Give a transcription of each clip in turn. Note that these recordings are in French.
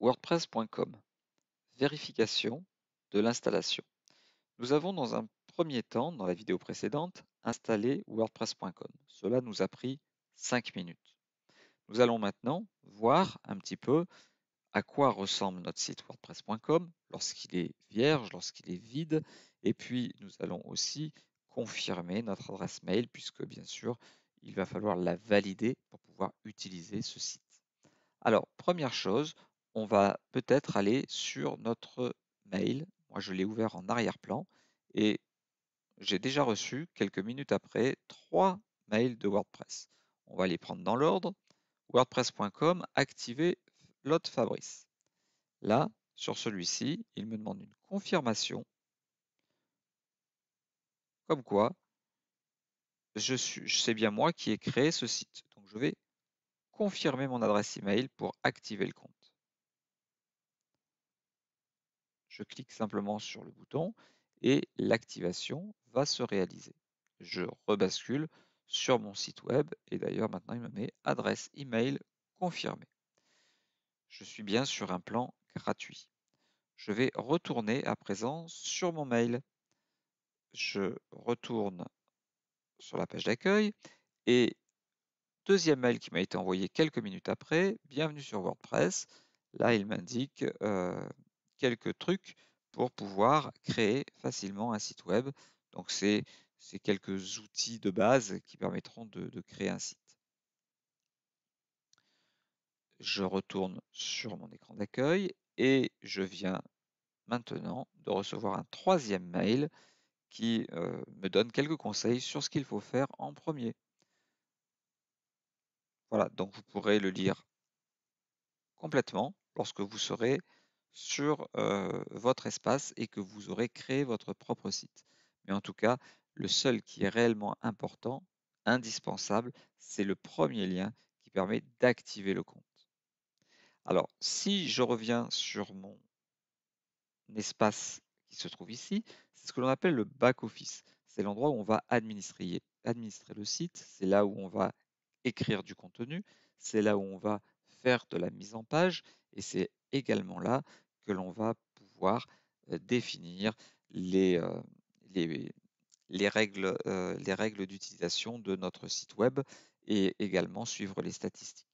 WordPress.com Vérification de l'installation. Nous avons dans un premier temps, dans la vidéo précédente, installé WordPress.com. Cela nous a pris 5 minutes. Nous allons maintenant voir un petit peu à quoi ressemble notre site WordPress.com lorsqu'il est vierge, lorsqu'il est vide. Et puis, nous allons aussi confirmer notre adresse mail puisque, bien sûr, il va falloir la valider pour pouvoir utiliser ce site. Alors, première chose, on va peut-être aller sur notre mail. Moi, je l'ai ouvert en arrière-plan et j'ai déjà reçu, quelques minutes après, trois mails de WordPress. On va les prendre dans l'ordre. WordPress.com, activer Lot Fabrice. Là, sur celui-ci, il me demande une confirmation comme quoi je, sais bien moi qui ai créé ce site. Donc je vais confirmer mon adresse email pour activer le compte. Je clique simplement sur le bouton et l'activation va se réaliser. Je rebascule sur mon site web et d'ailleurs maintenant il me met adresse email confirmée. Je suis bien sur un plan gratuit. Je vais retourner à présent sur mon mail. Je retourne sur la page d'accueil et deuxième mail qui m'a été envoyé quelques minutes après, bienvenue sur WordPress. Là, il m'indique euh, quelques trucs pour pouvoir créer facilement un site web. Donc c'est quelques outils de base qui permettront de, créer un site. Je retourne sur mon écran d'accueil et je viens maintenant de recevoir un troisième mail qui euh, me donne quelques conseils sur ce qu'il faut faire en premier. Voilà, donc vous pourrez le lire complètement lorsque vous serez sur votre espace et que vous aurez créé votre propre site. Mais en tout cas, le seul qui est réellement important, indispensable, c'est le premier lien qui permet d'activer le compte. Alors, si je reviens sur mon espace qui se trouve ici, c'est ce que l'on appelle le back-office. C'est l'endroit où on va administrer le site, c'est là où on va écrire du contenu, c'est là où on va faire de la mise en page, et c'est également là que l'on va pouvoir définir les, les, règles, les règles d'utilisation de notre site web et également suivre les statistiques.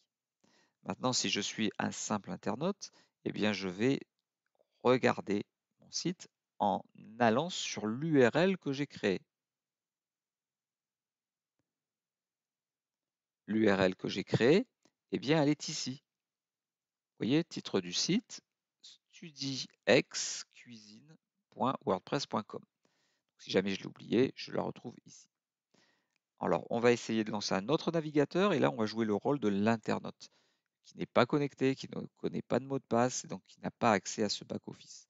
Maintenant, si je suis un simple internaute, eh bien, je vais regarder mon site en allant sur l'URL que j'ai créée. L'URL que j'ai créée, eh bien, elle est ici voyez, titre du site, studiexcuisine.wordpress.com. Si jamais je l'oubliais, je la retrouve ici. Alors, on va essayer de lancer un autre navigateur et là, on va jouer le rôle de l'internaute qui n'est pas connecté, qui ne connaît pas de mot de passe, et donc qui n'a pas accès à ce back-office.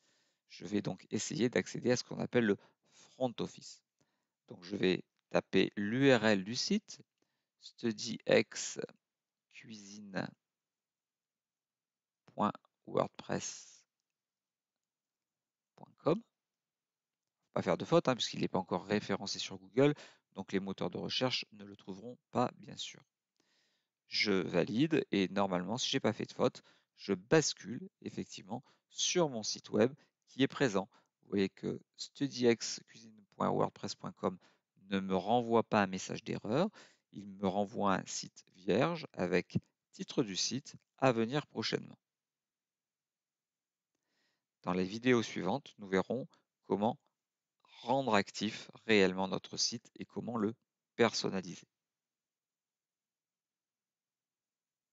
Je vais donc essayer d'accéder à ce qu'on appelle le front office. Donc, je vais taper l'URL du site, studyxcuisine.com wordpress.com. Pas faire de faute, hein, puisqu'il n'est pas encore référencé sur Google, donc les moteurs de recherche ne le trouveront pas, bien sûr. Je valide et normalement, si je n'ai pas fait de faute, je bascule effectivement sur mon site web qui est présent. Vous voyez que studiexcuisine.wordpress.com ne me renvoie pas un message d'erreur, il me renvoie un site vierge avec titre du site à venir prochainement. Dans les vidéos suivantes, nous verrons comment rendre actif réellement notre site et comment le personnaliser.